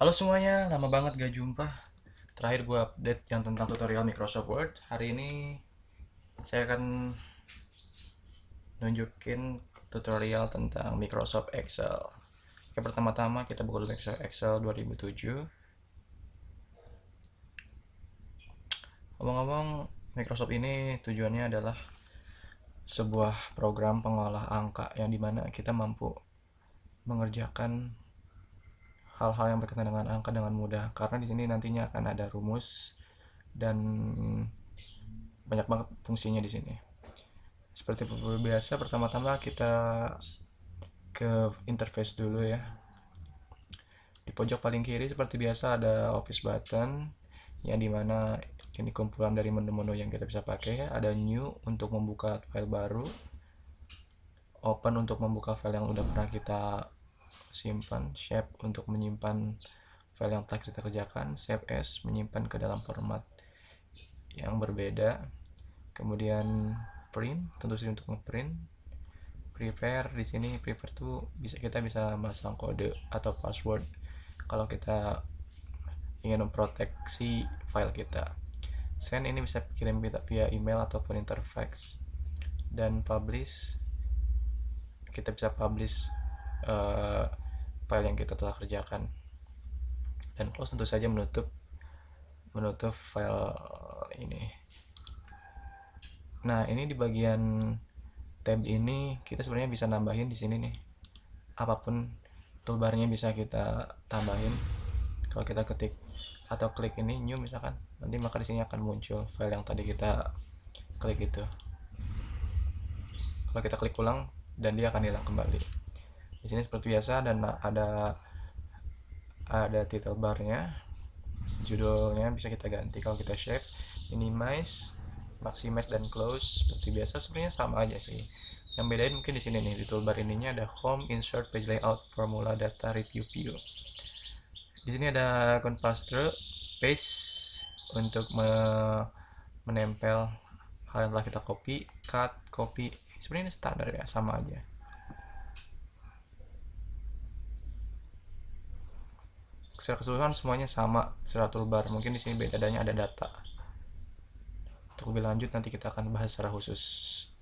Halo semuanya, lama banget gak jumpa. Terakhir gue update yang tentang tutorial Microsoft Word. Hari ini saya akan nunjukin tutorial tentang Microsoft Excel. Oke, pertama-tama kita buka dulu Microsoft Excel 2007. Ngomong-ngomong, Microsoft ini tujuannya adalah sebuah program pengolah angka yang dimana kita mampu mengerjakan hal-hal yang berkaitan dengan angka dengan mudah karena di sini nantinya akan ada rumus dan banyak banget fungsinya di sini. Seperti biasa pertama-tama kita ke interface dulu ya. Di pojok paling kiri seperti biasa ada office button yang dimana ini kumpulan dari menu-menu yang kita bisa pakai. Ya. Ada new untuk membuka file baru, open untuk membuka file yang udah pernah kita simpan shape untuk menyimpan file yang telah kita kerjakan save as menyimpan ke dalam format yang berbeda kemudian print tentu saja untuk ngeprint prepare di sini prepare tuh bisa kita bisa masang kode atau password kalau kita ingin memproteksi file kita send ini bisa kirim kita via email ataupun interface dan publish kita bisa publish uh, file yang kita telah kerjakan dan close tentu saja menutup menutup file ini nah ini di bagian tab ini kita sebenarnya bisa nambahin di sini nih apapun toolbarnya bisa kita tambahin kalau kita ketik atau klik ini new misalkan nanti maka di sini akan muncul file yang tadi kita klik itu kalau kita klik ulang dan dia akan hilang kembali di sini seperti biasa dan ada ada title barnya judulnya bisa kita ganti kalau kita shape minimize maximize dan close seperti biasa sebenarnya sama aja sih yang bedain mungkin di sini nih di toolbar ininya ada home insert page layout formula data review view di sini ada contraster paste untuk me menempel hal yang telah kita copy cut copy sebenarnya standar ya sama aja secara keseluruhan semuanya sama secara toolbar mungkin di sini bedanya ada data untuk lebih lanjut nanti kita akan bahas secara khusus